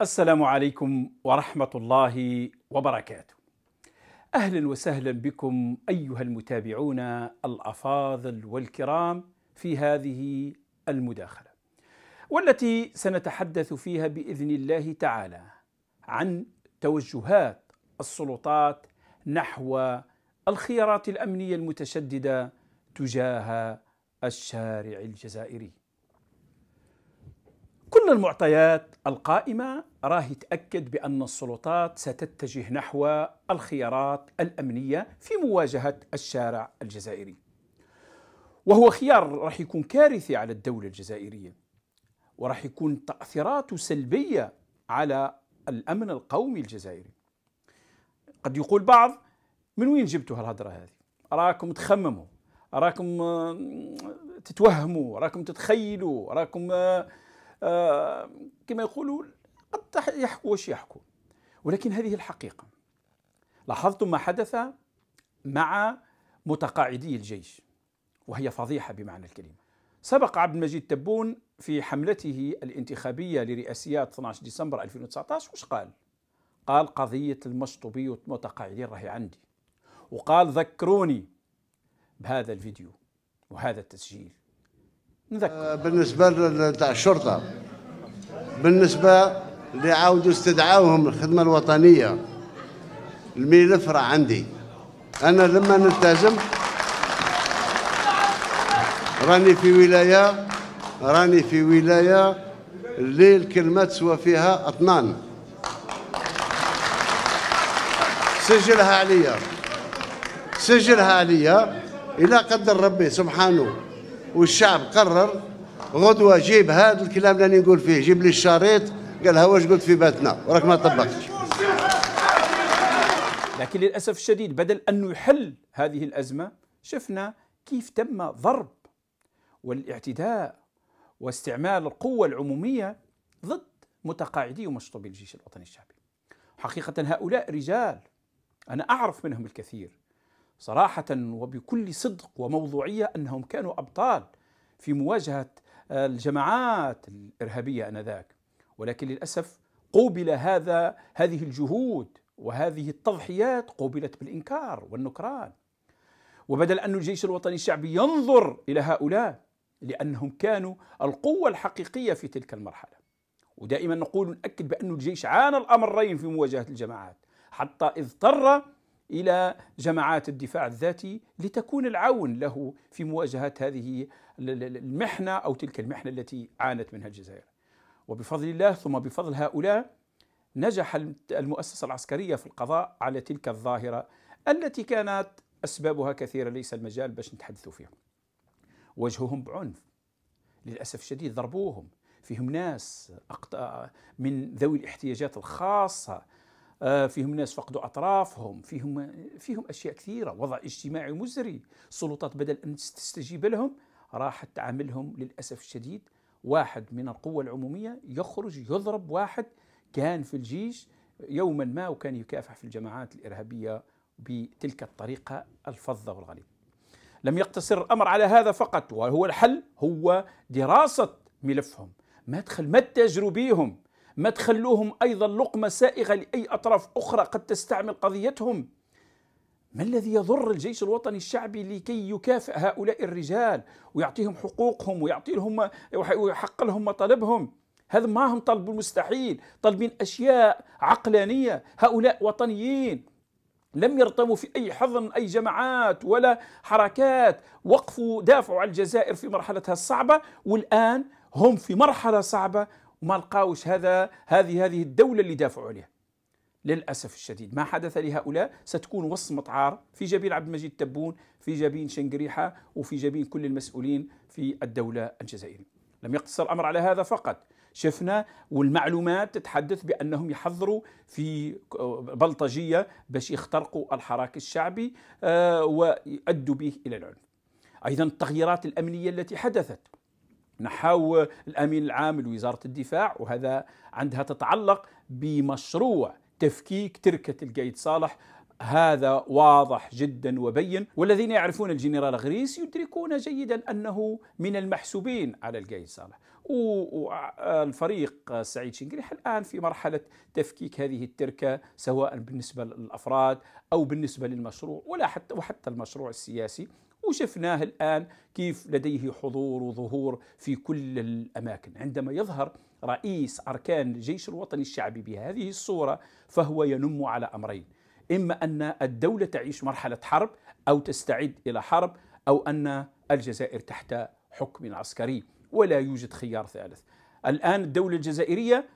السلام عليكم ورحمة الله وبركاته. أهلا وسهلا بكم أيها المتابعون الأفاضل والكرام في هذه المداخلة. والتي سنتحدث فيها بإذن الله تعالى عن توجهات السلطات نحو الخيارات الأمنية المتشددة تجاه الشارع الجزائري. كل المعطيات القائمة راهي تأكد بأن السلطات ستتجه نحو الخيارات الأمنية في مواجهة الشارع الجزائري وهو خيار راح يكون كارثي على الدولة الجزائرية وراح يكون تأثيراته سلبية على الأمن القومي الجزائري قد يقول بعض من وين جبتوا هالهضرة هذه راكم تخمموا راكم آه، تتوهموا راكم تتخيلوا راكم آه، آه، كما يقولوا قد يحكوا واش يحكوا ولكن هذه الحقيقة لاحظتم ما حدث مع متقاعدي الجيش وهي فضيحة بمعنى الكلمة سبق عبد المجيد تبون في حملته الانتخابية لرئاسيات 12 ديسمبر 2019 وش قال؟ قال قضية المشطوبي والمتقاعدين راهي عندي وقال ذكروني بهذا الفيديو وهذا التسجيل نذكر آه، بالنسبه تاع الشرطه بالنسبه اللي عاودوا استدعاوهم الخدمه الوطنيه الملف راه عندي انا لما نلتزم راني في ولايه راني في ولايه اللي الكلمه تسوى فيها اطنان سجلها عليا سجلها عليا الى قدر ربي سبحانه والشعب قرر غدوه جيب هذا الكلام اللي نقول فيه جيب لي الشريط قالها واش قلت في باتنا وراك ما طبقتش لكن للاسف الشديد بدل ان يحل هذه الازمه شفنا كيف تم ضرب والاعتداء واستعمال القوه العموميه ضد متقاعدي ومشطوبي الجيش الوطني الشعبي. حقيقه هؤلاء رجال انا اعرف منهم الكثير صراحة وبكل صدق وموضوعية أنهم كانوا أبطال في مواجهة آه، الجماعات الإرهابية آنذاك ولكن للأسف قوبل هذا هذه الجهود وهذه التضحيات قوبلت بالإنكار والنكران وبدل أن الجيش الوطني الشعبي ينظر إلى هؤلاء لأنهم كانوا القوة الحقيقية في تلك المرحلة ودائما نقول نأكد بأن الجيش عانى الأمرين في مواجهة الجماعات حتى اضطر الى جماعات الدفاع الذاتي لتكون العون له في مواجهه هذه المحنه او تلك المحنه التي عانت منها الجزائر. وبفضل الله ثم بفضل هؤلاء نجح المؤسسه العسكريه في القضاء على تلك الظاهره التي كانت اسبابها كثيره ليس المجال باش نتحدثوا فيها. وجههم بعنف للاسف الشديد ضربوهم فيهم ناس من ذوي الاحتياجات الخاصه آه، فيهم ناس فقدوا اطرافهم فيهم فيهم اشياء كثيره وضع اجتماعي مزري السلطات بدل ان تستجيب لهم راحت تعاملهم للاسف الشديد واحد من القوة العمومية يخرج يضرب واحد كان في الجيش يوما ما وكان يكافح في الجماعات الإرهابية بتلك الطريقة الفظة والغليظة لم يقتصر الأمر على هذا فقط وهو الحل هو دراسة ملفهم ما تدخل ما تجربيهم ما تخلوهم أيضا لقمة سائغة لأي أطراف أخرى قد تستعمل قضيتهم ما الذي يضر الجيش الوطني الشعبي لكي يكافئ هؤلاء الرجال ويعطيهم حقوقهم ويعطي لهم ويحقق لهم مطالبهم هذا ما هم طلب المستحيل طالبين أشياء عقلانية هؤلاء وطنيين لم يرتموا في أي حضن أي جماعات ولا حركات وقفوا دافعوا على الجزائر في مرحلتها الصعبة والآن هم في مرحلة صعبة وما لقاوش هذا هذه هذه الدولة اللي دافعوا عليها للأسف الشديد ما حدث لهؤلاء ستكون وصمة عار في جبين عبد المجيد تبون في جبين شنقريحة وفي جبين كل المسؤولين في الدولة الجزائرية لم يقتصر الأمر على هذا فقط شفنا والمعلومات تتحدث بانهم يحضروا في بلطجيه باش يخترقوا الحراك الشعبي آه، ويؤدوا به الى العنف. ايضا التغييرات الامنيه التي حدثت نحو الامين العام لوزاره الدفاع وهذا عندها تتعلق بمشروع تفكيك تركه القيد صالح هذا واضح جدا وبين والذين يعرفون الجنرال غريس يدركون جيدا انه من المحسوبين على القيد صالح والفريق سعيد شنقريح الان في مرحله تفكيك هذه التركه سواء بالنسبه للافراد او بالنسبه للمشروع ولا حتى وحتى المشروع السياسي وشفناه الآن كيف لديه حضور وظهور في كل الأماكن عندما يظهر رئيس أركان الجيش الوطني الشعبي بهذه الصورة فهو ينم على أمرين إما أن الدولة تعيش مرحلة حرب أو تستعد إلى حرب أو أن الجزائر تحت حكم عسكري ولا يوجد خيار ثالث الآن الدولة الجزائرية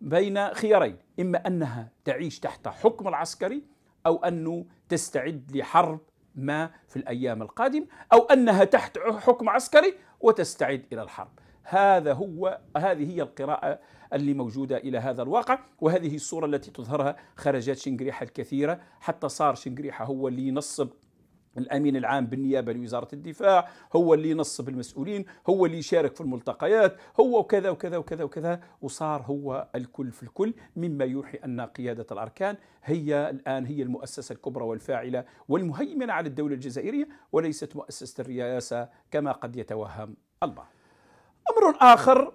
بين خيارين إما أنها تعيش تحت حكم العسكري أو أنه تستعد لحرب ما في الأيام القادمة أو أنها تحت حكم عسكري وتستعد إلى الحرب هذا هو هذه هي القراءة اللي موجودة إلى هذا الواقع وهذه الصورة التي تظهرها خرجات شنقريحة الكثيرة حتى صار شنقريحة هو اللي ينصب الامين العام بالنيابه لوزاره الدفاع هو اللي ينصب المسؤولين هو اللي يشارك في الملتقيات هو وكذا وكذا وكذا وكذا وصار هو الكل في الكل مما يوحي ان قياده الاركان هي الان هي المؤسسه الكبرى والفاعله والمهيمنه على الدوله الجزائريه وليست مؤسسه الرئاسه كما قد يتوهم البعض. امر اخر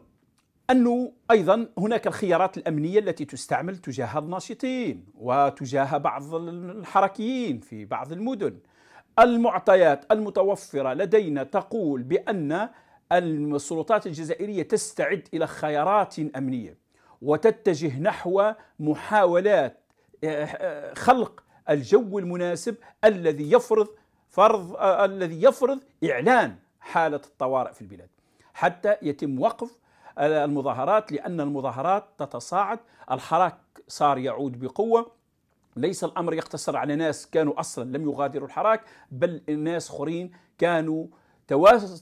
انه ايضا هناك الخيارات الامنيه التي تستعمل تجاه الناشطين وتجاه بعض الحركيين في بعض المدن. المعطيات المتوفرة لدينا تقول بأن السلطات الجزائرية تستعد إلى خيارات أمنية وتتجه نحو محاولات آه، آه، خلق الجو المناسب الذي يفرض فرض آه، الذي يفرض إعلان حالة الطوارئ في البلاد حتى يتم وقف المظاهرات لأن المظاهرات تتصاعد الحراك صار يعود بقوة ليس الأمر يقتصر على ناس كانوا أصلا لم يغادروا الحراك بل الناس آخرين كانوا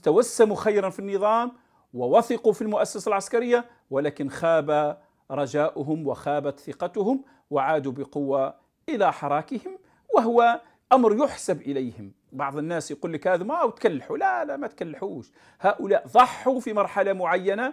توسموا خيرا في النظام ووثقوا في المؤسسة العسكرية ولكن خاب رجاؤهم وخابت ثقتهم وعادوا بقوة إلى حراكهم وهو أمر يحسب إليهم بعض الناس يقول لك هذا ما تكلحوا لا لا ما تكلحوش هؤلاء ضحوا في مرحلة معينة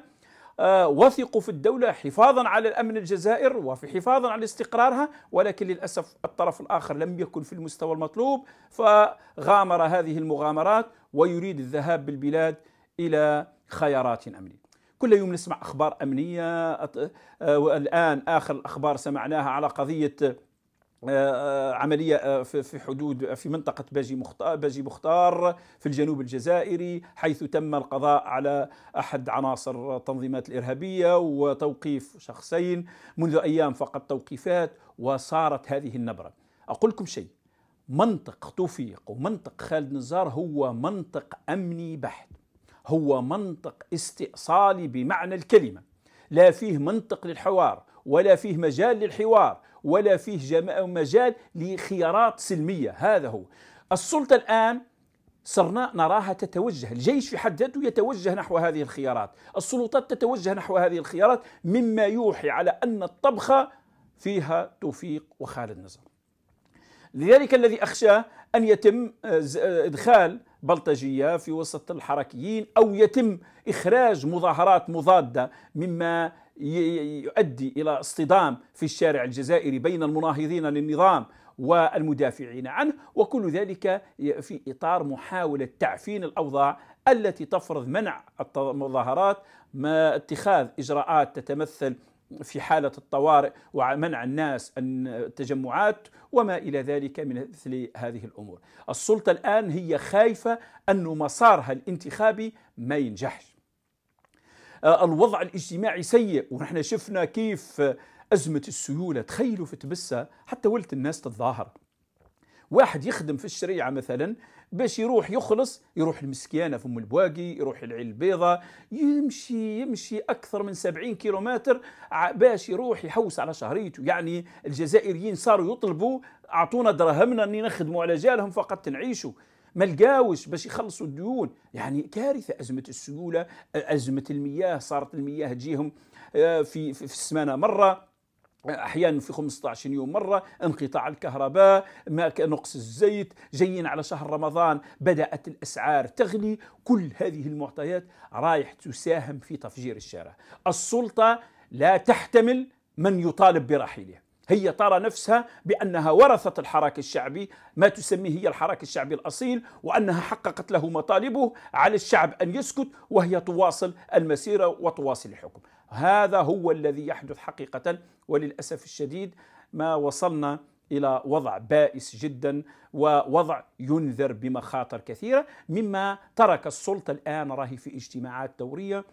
آه، وثقوا في الدولة حفاظا على الأمن الجزائر وفي حفاظا على استقرارها ولكن للأسف الطرف الآخر لم يكن في المستوى المطلوب فغامر هذه المغامرات ويريد الذهاب بالبلاد إلى خيارات أمنية كل يوم نسمع أخبار أمنية آه، الآن آخر الأخبار سمعناها على قضية آه، آه، عملية آه، في حدود في منطقة باجي مختار, باجي مختار في الجنوب الجزائري حيث تم القضاء على أحد عناصر التنظيمات الإرهابية وتوقيف شخصين منذ أيام فقط توقيفات وصارت هذه النبرة أقول لكم شيء منطق توفيق ومنطق خالد نزار هو منطق أمني بحت هو منطق استئصالي بمعنى الكلمة لا فيه منطق للحوار ولا فيه مجال للحوار ولا فيه مجال لخيارات سلمية هذا هو السلطة الآن صرنا نراها تتوجه الجيش في حد ذاته يتوجه نحو هذه الخيارات السلطات تتوجه نحو هذه الخيارات مما يوحي على أن الطبخة فيها توفيق وخالد نزار لذلك الذي أخشاه أن يتم آه، آه، إدخال بلطجية في وسط الحركيين أو يتم إخراج مظاهرات مضادة مما يؤدي الى اصطدام في الشارع الجزائري بين المناهضين للنظام والمدافعين عنه وكل ذلك في اطار محاوله تعفين الاوضاع التي تفرض منع المظاهرات ما اتخاذ اجراءات تتمثل في حالة الطوارئ ومنع الناس التجمعات وما إلى ذلك من مثل هذه الأمور السلطة الآن هي خايفة أن مسارها الانتخابي ما ينجحش آه، الوضع الاجتماعي سيء ونحن شفنا كيف آه، أزمة السيولة تخيلوا في تبسة حتى ولت الناس تتظاهر واحد يخدم في الشريعة مثلا باش يروح يخلص يروح المسكيانة في أم البواقي يروح العين البيضاء يمشي يمشي أكثر من 70 كيلومتر باش يروح يحوس على شهريته يعني الجزائريين صاروا يطلبوا أعطونا دراهمنا أني نخدموا على جالهم فقط نعيشوا ما لقاوش باش يخلصوا الديون يعني كارثه ازمه السيوله ازمه المياه صارت المياه تجيهم آه، في في, السمانه مره احيانا في 15 يوم مره انقطاع الكهرباء نقص الزيت جايين على شهر رمضان بدات الاسعار تغلي كل هذه المعطيات رايح تساهم في تفجير الشارع السلطه لا تحتمل من يطالب برحيله هي ترى نفسها بأنها ورثت الحراك الشعبي ما تسميه هي الحراك الشعبي الأصيل وأنها حققت له مطالبه على الشعب أن يسكت وهي تواصل المسيرة وتواصل الحكم هذا هو الذي يحدث حقيقة وللأسف الشديد ما وصلنا إلى وضع بائس جدا ووضع ينذر بمخاطر كثيرة مما ترك السلطة الآن راهي في اجتماعات دورية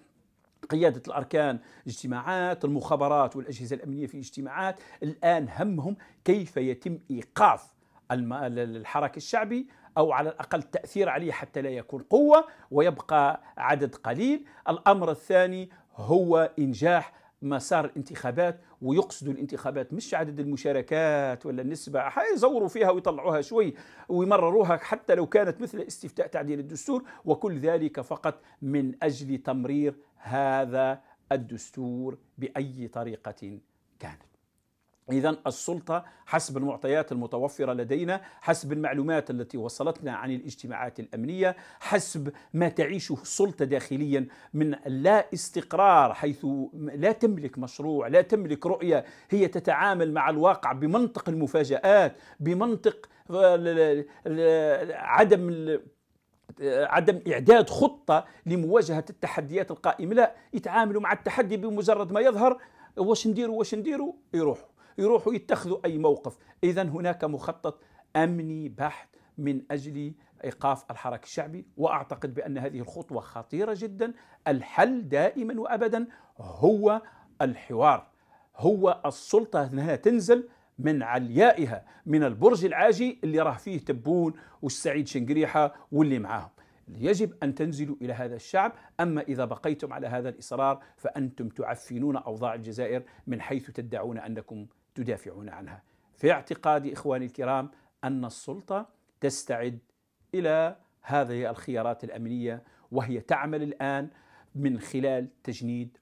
قيادة الأركان اجتماعات المخابرات والأجهزة الأمنية في اجتماعات الآن همهم كيف يتم إيقاف الحراك الشعبي أو على الأقل التأثير عليه حتى لا يكون قوة ويبقى عدد قليل الأمر الثاني هو إنجاح مسار الانتخابات ويقصدوا الانتخابات مش عدد المشاركات ولا النسبة يزوروا فيها ويطلعوها شوي ويمرروها حتى لو كانت مثل استفتاء تعديل الدستور وكل ذلك فقط من أجل تمرير هذا الدستور باي طريقه كانت. إذا السلطة حسب المعطيات المتوفرة لدينا، حسب المعلومات التي وصلتنا عن الاجتماعات الأمنية، حسب ما تعيشه السلطة داخليا من لا استقرار حيث لا تملك مشروع، لا تملك رؤية، هي تتعامل مع الواقع بمنطق المفاجآت، بمنطق آه، عدم عدم إعداد خطة لمواجهة التحديات القائمة لا يتعاملوا مع التحدي بمجرد ما يظهر واش نديروا واش نديروا يروحوا يروحوا يتخذوا أي موقف إذا هناك مخطط أمني بحت من أجل ايقاف الحراك الشعبي واعتقد بان هذه الخطوه خطيره جدا الحل دائما وابدا هو الحوار هو السلطه انها تنزل من عليائها من البرج العاجي اللي راه فيه تبون والسعيد شنقريحة واللي معاهم يجب أن تنزلوا إلى هذا الشعب أما إذا بقيتم على هذا الإصرار فأنتم تعفنون أوضاع الجزائر من حيث تدعون أنكم تدافعون عنها في اعتقادي إخواني الكرام أن السلطة تستعد إلى هذه الخيارات الأمنية وهي تعمل الآن من خلال تجنيد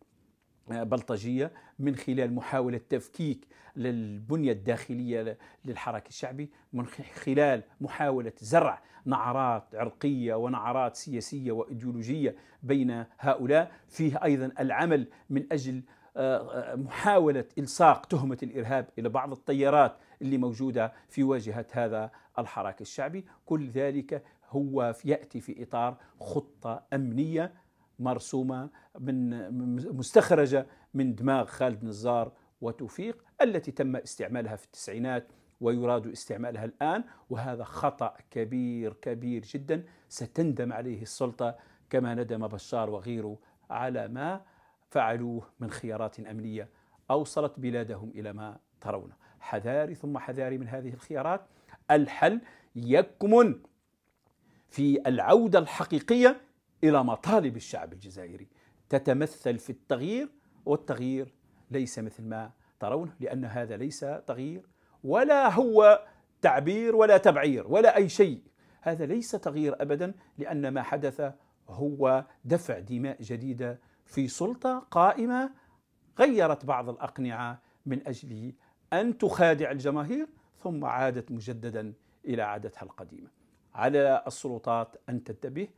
آه، بلطجية من خلال محاولة تفكيك للبنية الداخلية للحراك الشعبي من خلال محاولة زرع نعرات عرقية ونعرات سياسية وإيديولوجية بين هؤلاء فيه أيضا العمل من أجل آه، آه، محاولة إلصاق تهمة الإرهاب إلى بعض التيارات اللي موجودة في واجهة هذا الحراك الشعبي كل ذلك هو يأتي في إطار خطة أمنية مرسومة من مستخرجة من دماغ خالد نزار وتوفيق التي تم استعمالها في التسعينات ويراد استعمالها الآن وهذا خطأ كبير كبير جدا ستندم عليه السلطة كما ندم بشار وغيره على ما فعلوه من خيارات أمنية أوصلت بلادهم إلى ما ترونه حذاري ثم حذاري من هذه الخيارات الحل يكمن في العودة الحقيقية الى مطالب الشعب الجزائري تتمثل في التغيير والتغيير ليس مثل ما ترونه لان هذا ليس تغيير ولا هو تعبير ولا تبعير ولا اي شيء هذا ليس تغيير ابدا لان ما حدث هو دفع دماء جديده في سلطه قائمه غيرت بعض الاقنعه من اجل ان تخادع الجماهير ثم عادت مجددا الى عادتها القديمه على السلطات ان تنتبه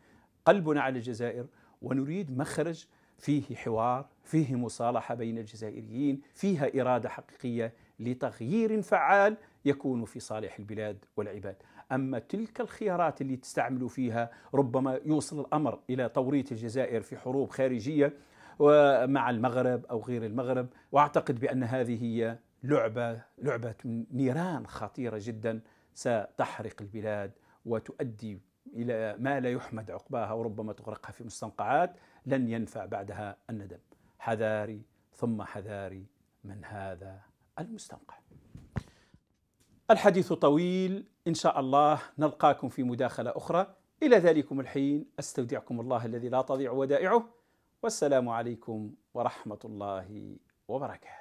قلبنا على الجزائر ونريد مخرج فيه حوار فيه مصالحة بين الجزائريين فيها إرادة حقيقية لتغيير فعال يكون في صالح البلاد والعباد أما تلك الخيارات اللي تستعملوا فيها ربما يوصل الأمر إلى توريط الجزائر في حروب خارجية ومع المغرب أو غير المغرب وأعتقد بأن هذه هي لعبة لعبة نيران خطيرة جدا ستحرق البلاد وتؤدي إلى ما لا يحمد عقباها وربما تغرقها في مستنقعات لن ينفع بعدها الندم حذاري ثم حذاري من هذا المستنقع الحديث طويل إن شاء الله نلقاكم في مداخلة أخرى إلى ذلكم الحين أستودعكم الله الذي لا تضيع ودائعه والسلام عليكم ورحمة الله وبركاته